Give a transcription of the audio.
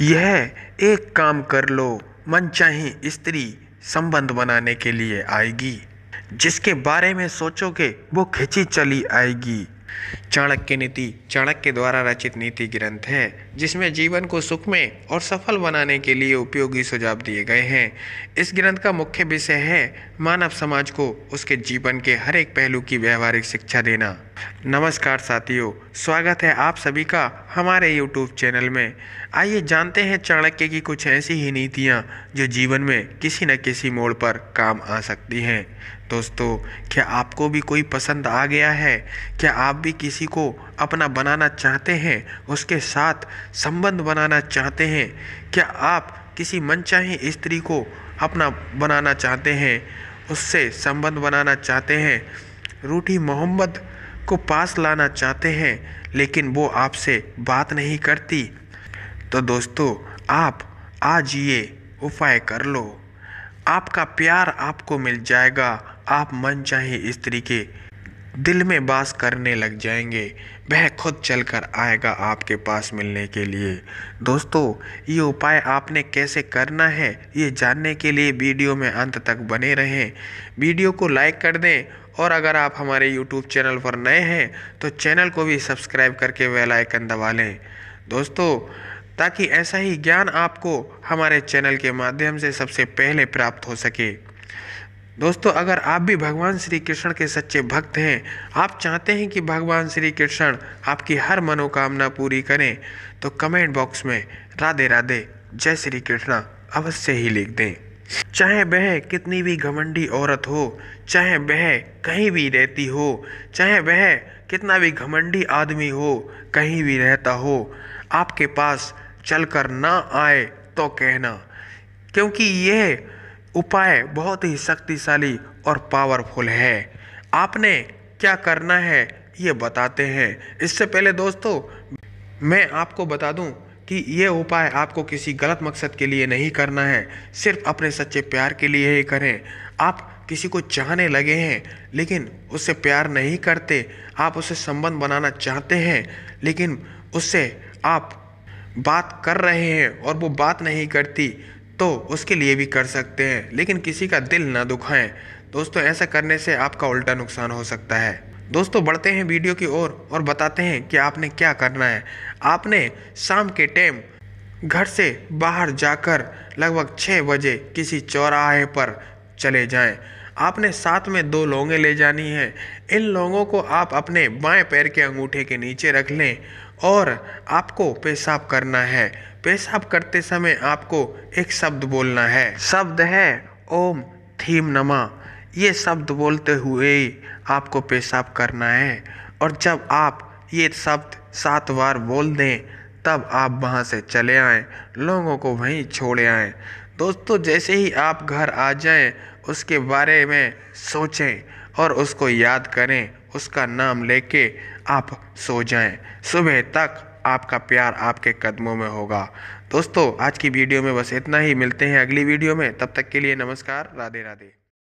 यह एक काम कर लो मन चाहे स्त्री संबंध बनाने के लिए आएगी जिसके बारे में सोचोगे वो खिंची चली आएगी चाणक्य नीति चाणक्य द्वारा रचित नीति ग्रंथ है जिसमें जीवन को सुखमय और सफल बनाने के लिए उपयोगी सुझाव दिए गए हैं इस ग्रंथ का मुख्य विषय है मानव समाज को उसके जीवन के हर एक पहलू की व्यवहारिक शिक्षा देना नमस्कार साथियों स्वागत है आप सभी का हमारे YouTube चैनल में आइए जानते हैं चाणक्य की कुछ ऐसी ही नीतियाँ जो जीवन में किसी न किसी मोड़ पर काम आ सकती हैं दोस्तों क्या आपको भी कोई पसंद आ गया है क्या आप भी किसी को अपना बनाना चाहते हैं उसके साथ संबंध बनाना चाहते हैं क्या आप किसी मनचाही स्त्री को अपना बनाना चाहते हैं उससे संबंध बनाना चाहते हैं रूठी मोहम्मद को पास लाना चाहते हैं लेकिन वो आपसे बात नहीं करती तो दोस्तों आप आज ये उपाय कर लो आपका प्यार आपको मिल जाएगा आप मन चाहे स्त्री के दिल में बास करने लग जाएंगे वह खुद चल कर आएगा आपके पास मिलने के लिए दोस्तों ये उपाय आपने कैसे करना है ये जानने के लिए वीडियो में अंत तक बने रहें वीडियो को लाइक कर दें और अगर आप हमारे यूट्यूब चैनल पर नए हैं तो चैनल को भी सब्सक्राइब करके बेल आइकन दबा लें दोस्तों ताकि ऐसा ही ज्ञान आपको हमारे चैनल के माध्यम से सबसे पहले प्राप्त हो सके दोस्तों अगर आप भी भगवान श्री कृष्ण के सच्चे भक्त हैं आप चाहते हैं कि भगवान श्री कृष्ण आपकी हर मनोकामना पूरी करें तो कमेंट बॉक्स में राधे राधे जय श्री कृष्ण अवश्य ही लिख दें चाहे वह कितनी भी घमंडी औरत हो चाहे वह कहीं भी रहती हो चाहे वह कितना भी घमंडी आदमी हो कहीं भी रहता हो आपके पास चलकर ना आए तो कहना क्योंकि यह उपाय बहुत ही शक्तिशाली और पावरफुल है आपने क्या करना है ये बताते हैं इससे पहले दोस्तों मैं आपको बता दूं कि ये उपाय आपको किसी गलत मकसद के लिए नहीं करना है सिर्फ अपने सच्चे प्यार के लिए ही करें आप किसी को चाहने लगे हैं लेकिन उससे प्यार नहीं करते आप उसे संबंध बनाना चाहते हैं लेकिन उससे आप बात कर रहे हैं और वो बात नहीं करती तो उसके लिए भी कर सकते हैं लेकिन किसी का दिल ना दुखाएं दोस्तों ऐसा करने से आपका उल्टा नुकसान हो सकता है दोस्तों बढ़ते हैं वीडियो की ओर और, और बताते हैं कि आपने क्या करना है आपने शाम के टाइम घर से बाहर जाकर लगभग छः बजे किसी चौराहे पर चले जाएं। आपने साथ में दो लौंगे ले जानी हैं इन लौंगों को आप अपने बाएं पैर के अंगूठे के नीचे रख लें और आपको पेशाब करना है पेशाब करते समय आपको एक शब्द बोलना है शब्द है ओम थीम नमा ये शब्द बोलते हुए ही आपको पेशाब करना है और जब आप ये शब्द सात बार बोल दें तब आप वहाँ से चले आएँ लोगों को वहीं छोड़ आएँ दोस्तों जैसे ही आप घर आ जाएं उसके बारे में सोचें और उसको याद करें उसका नाम लेके आप सो जाएं सुबह तक आपका प्यार आपके कदमों में होगा दोस्तों आज की वीडियो में बस इतना ही मिलते हैं अगली वीडियो में तब तक के लिए नमस्कार राधे राधे